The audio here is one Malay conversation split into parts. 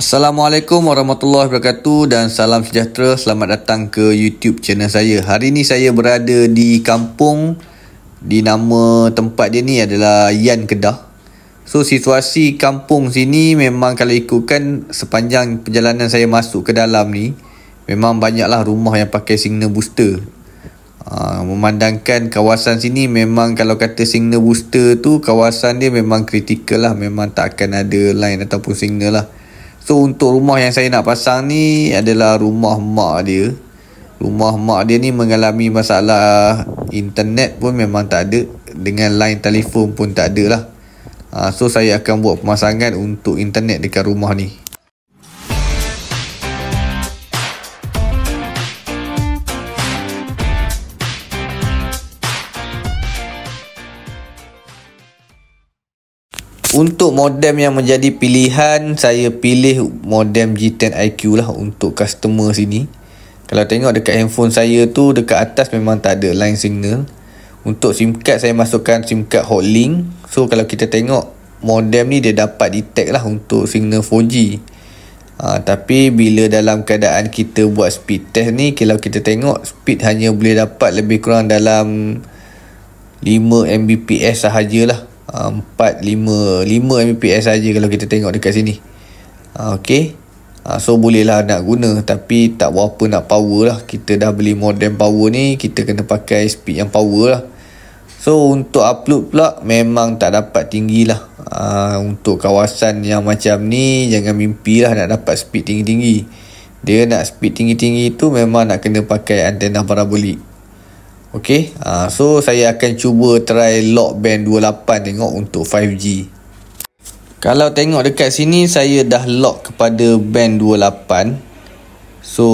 Assalamualaikum warahmatullahi wabarakatuh dan salam sejahtera. Selamat datang ke YouTube channel saya. Hari ini saya berada di kampung di nama tempat dia ni adalah Yan Kedah. So situasi kampung sini memang kalau ikutkan sepanjang perjalanan saya masuk ke dalam ni memang banyaklah rumah yang pakai signal booster. Ha, memandangkan kawasan sini memang kalau kata signal booster tu kawasan dia memang kritikal lah memang tak akan ada line ataupun signal lah. So untuk rumah yang saya nak pasang ni adalah rumah mak dia. Rumah mak dia ni mengalami masalah internet pun memang tak ada. Dengan line telefon pun tak ada lah. Uh, so saya akan buat pemasangan untuk internet dekat rumah ni. Untuk modem yang menjadi pilihan Saya pilih modem G10 IQ lah Untuk customer sini Kalau tengok dekat handphone saya tu Dekat atas memang tak ada line signal Untuk SIM card saya masukkan SIM card Hotlink So kalau kita tengok Modem ni dia dapat detect lah Untuk signal 4G ha, ah, Tapi bila dalam keadaan kita buat speed test ni Kalau kita tengok Speed hanya boleh dapat lebih kurang dalam 5 Mbps sahajalah 4, 5, 5 Mbps saja kalau kita tengok dekat sini. Ah, okay. Ah, so bolehlah nak guna tapi tak berapa nak power lah. Kita dah beli modem power ni kita kena pakai speed yang power lah. So untuk upload pula memang tak dapat tinggi lah. Ah, untuk kawasan yang macam ni jangan mimpi lah nak dapat speed tinggi-tinggi. Dia nak speed tinggi-tinggi tu memang nak kena pakai antena parabolik. Okay. Uh, ah, so saya akan cuba try lock band 28 tengok untuk 5G. Kalau tengok dekat sini saya dah lock kepada band 28. So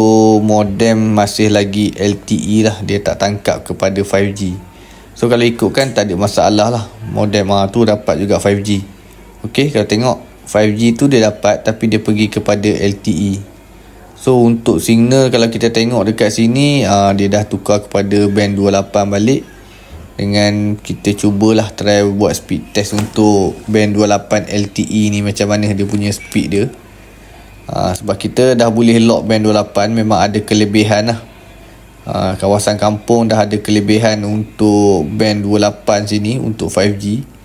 modem masih lagi LTE lah. Dia tak tangkap kepada 5G. So kalau ikutkan tak ada masalah lah. Modem uh, tu dapat juga 5G. Okay kalau tengok 5G tu dia dapat tapi dia pergi kepada LTE. So untuk single kalau kita tengok dekat sini uh, Dia dah tukar kepada band 28 balik Dengan kita cubalah try buat speed test untuk band 28 LTE ni Macam mana dia punya speed dia uh, Sebab kita dah boleh lock band 28 Memang ada kelebihan lah uh, Kawasan kampung dah ada kelebihan untuk band 28 sini Untuk 5G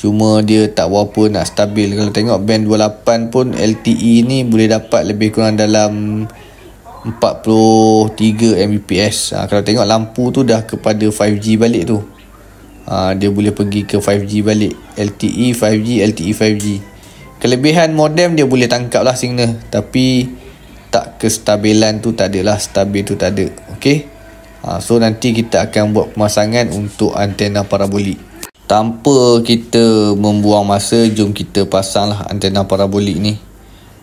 Cuma dia tak berapa nak stabil Kalau tengok band 28 pun LTE ni boleh dapat lebih kurang dalam 43 Mbps ha, Kalau tengok lampu tu dah kepada 5G balik tu ha, Dia boleh pergi ke 5G balik LTE 5G LTE 5G Kelebihan modem dia boleh tangkap lah signal Tapi tak kestabilan tu tak ada lah Stabil tu tak ada Okay ha, ah, So nanti kita akan buat pemasangan untuk antena parabolik tanpa kita membuang masa jom kita pasanglah antena parabolik ni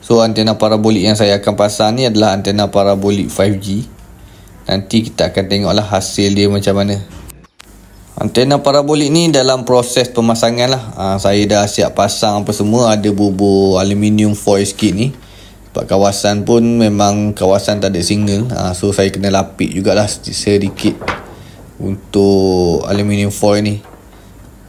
so antena parabolik yang saya akan pasang ni adalah antena parabolik 5G nanti kita akan tengoklah hasil dia macam mana antena parabolik ni dalam proses pemasangan lah ha, saya dah siap pasang apa semua ada bubur aluminium foil sikit ni sebab kawasan pun memang kawasan tak ada signal ha, so saya kena lapik jugalah sedikit untuk aluminium foil ni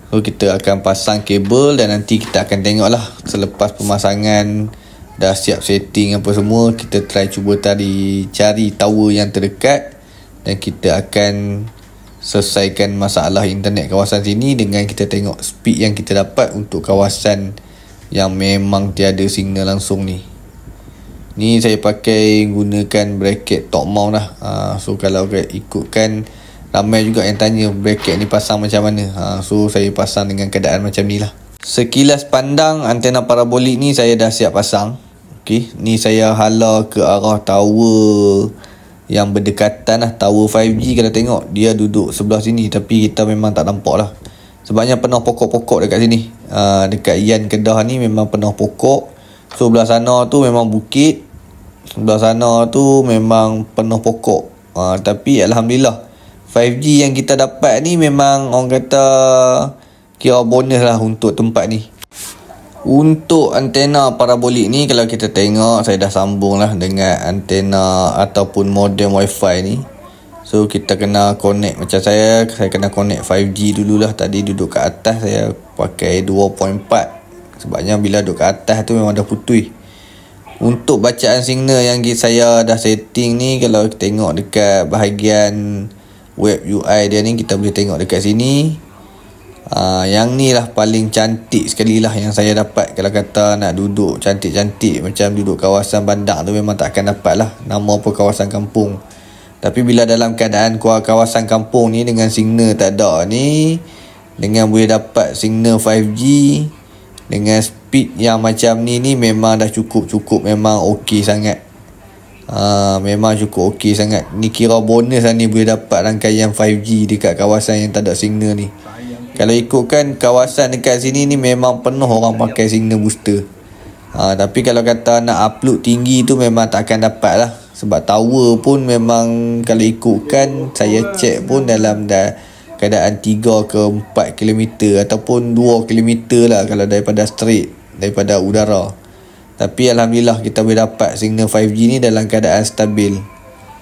So kita akan pasang kabel dan nanti kita akan tengok lah selepas pemasangan dah siap setting apa semua kita try cuba tadi cari tower yang terdekat dan kita akan selesaikan masalah internet kawasan sini dengan kita tengok speed yang kita dapat untuk kawasan yang memang tiada signal langsung ni ni saya pakai gunakan bracket top mount lah ah, so kalau ikutkan ramai juga yang tanya bracket ni pasang macam mana ha, so saya pasang dengan keadaan macam ni lah sekilas pandang antena parabolik ni saya dah siap pasang Okay, ni saya hala ke arah tower yang berdekatan lah tower 5G kalau tengok dia duduk sebelah sini tapi kita memang tak nampak lah sebabnya penuh pokok-pokok dekat sini ha, dekat Ian Kedah ni memang penuh pokok so sebelah sana tu memang bukit sebelah sana tu memang penuh pokok ha, tapi Alhamdulillah 5G yang kita dapat ni memang orang kata kira bonus lah untuk tempat ni. Untuk antena parabolik ni kalau kita tengok saya dah sambung lah dengan antena ataupun modem wifi ni. So kita kena connect macam saya, saya kena connect 5G dululah tadi duduk kat atas saya pakai 2.4 sebabnya bila duduk kat atas tu memang dah putih. Untuk bacaan signal yang saya dah setting ni kalau kita tengok dekat bahagian web UI dia ni kita boleh tengok dekat sini uh, yang ni lah paling cantik sekali lah yang saya dapat kalau kata nak duduk cantik-cantik macam duduk kawasan bandar tu memang tak akan dapat lah nama apa kawasan kampung tapi bila dalam keadaan kawasan kampung ni dengan signal tak ada ni dengan boleh dapat signal 5G dengan speed yang macam ni ni memang dah cukup-cukup memang ok sangat Ha, memang cukup okey sangat. Ni kira bonus lah ni boleh dapat rangkaian 5G dekat kawasan yang tak ada signal ni. Kalau ikutkan kawasan dekat sini ni memang penuh orang pakai signal booster. Ha, tapi kalau kata nak upload tinggi tu memang tak akan dapat lah. Sebab tower pun memang kalau ikutkan saya check pun dalam dah keadaan 3 ke 4 km ataupun 2 km lah kalau daripada straight daripada udara. Tapi Alhamdulillah kita boleh dapat signal 5G ni dalam keadaan stabil.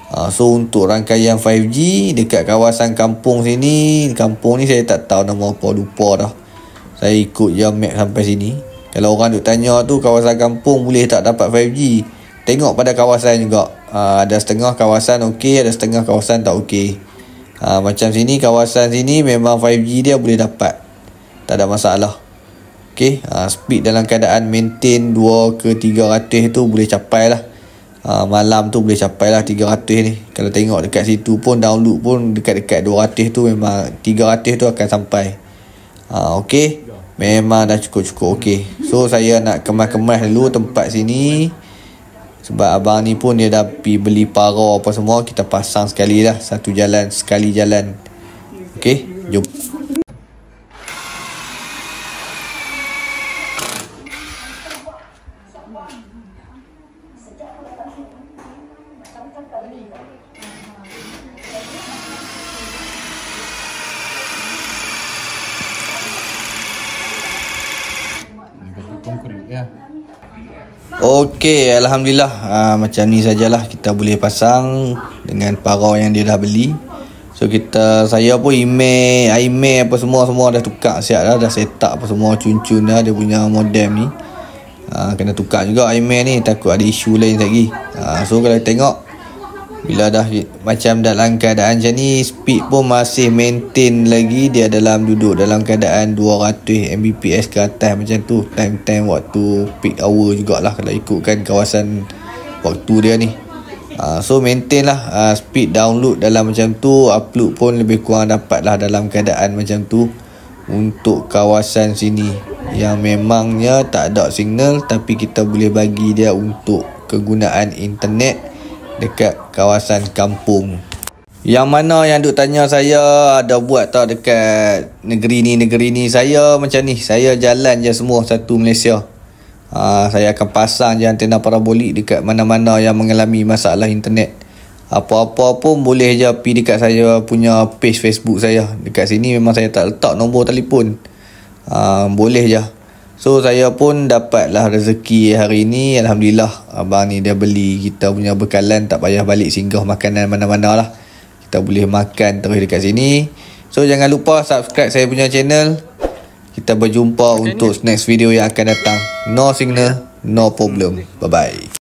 Ah, so untuk rangkaian 5G dekat kawasan kampung sini, kampung ni saya tak tahu nama apa, lupa dah. Saya ikut je map sampai sini. Kalau orang duk tanya tu kawasan kampung boleh tak dapat 5G? Tengok pada kawasan juga. Ah, ada setengah kawasan okey, ada setengah kawasan tak okey. Ah, macam sini, kawasan sini memang 5G dia boleh dapat. Tak ada masalah. Okay, uh, ah, speed dalam keadaan maintain 2 ke 300 tu boleh capai lah. Uh, ah, malam tu boleh capai lah 300 ni. Kalau tengok dekat situ pun download pun dekat-dekat 200 tu memang 300 tu akan sampai. Uh, ah, okay, memang dah cukup-cukup okay. So, saya nak kemas-kemas dulu tempat sini. Sebab abang ni pun dia dah pi beli paro apa semua. Kita pasang sekali lah. Satu jalan, sekali jalan. Okay, jumpa. Ya. Okey, alhamdulillah ha, macam ni sajalah kita boleh pasang dengan parau yang dia dah beli. So kita saya pun email, email apa semua semua dah tukar siap lah. dah, dah set up apa semua cun-cun dah dia punya modem ni. Ha, kena tukar juga email ni takut ada isu lain lagi. Ha, so kalau tengok bila dah macam dalam keadaan macam ni Speed pun masih maintain lagi Dia dalam duduk dalam keadaan 200 Mbps ke atas macam tu Time-time waktu peak hour jugalah Kalau ikutkan kawasan waktu dia ni Uh, so maintain lah uh, speed download dalam macam tu upload pun lebih kurang dapat lah dalam keadaan macam tu untuk kawasan sini yang memangnya tak ada signal tapi kita boleh bagi dia untuk kegunaan internet dekat kawasan kampung. Yang mana yang duk tanya saya ada buat tak dekat negeri ni negeri ni saya macam ni saya jalan je semua satu Malaysia. Ha, saya akan pasang je antena parabolik dekat mana-mana yang mengalami masalah internet. Apa-apa pun boleh je pi dekat saya punya page Facebook saya. Dekat sini memang saya tak letak nombor telefon. Ha, boleh je. So saya pun dapatlah rezeki hari ni Alhamdulillah Abang ni dia beli kita punya bekalan Tak payah balik singgah makanan mana-mana lah Kita boleh makan terus dekat sini So jangan lupa subscribe saya punya channel Kita berjumpa okay. untuk next video yang akan datang No signal, no problem Bye-bye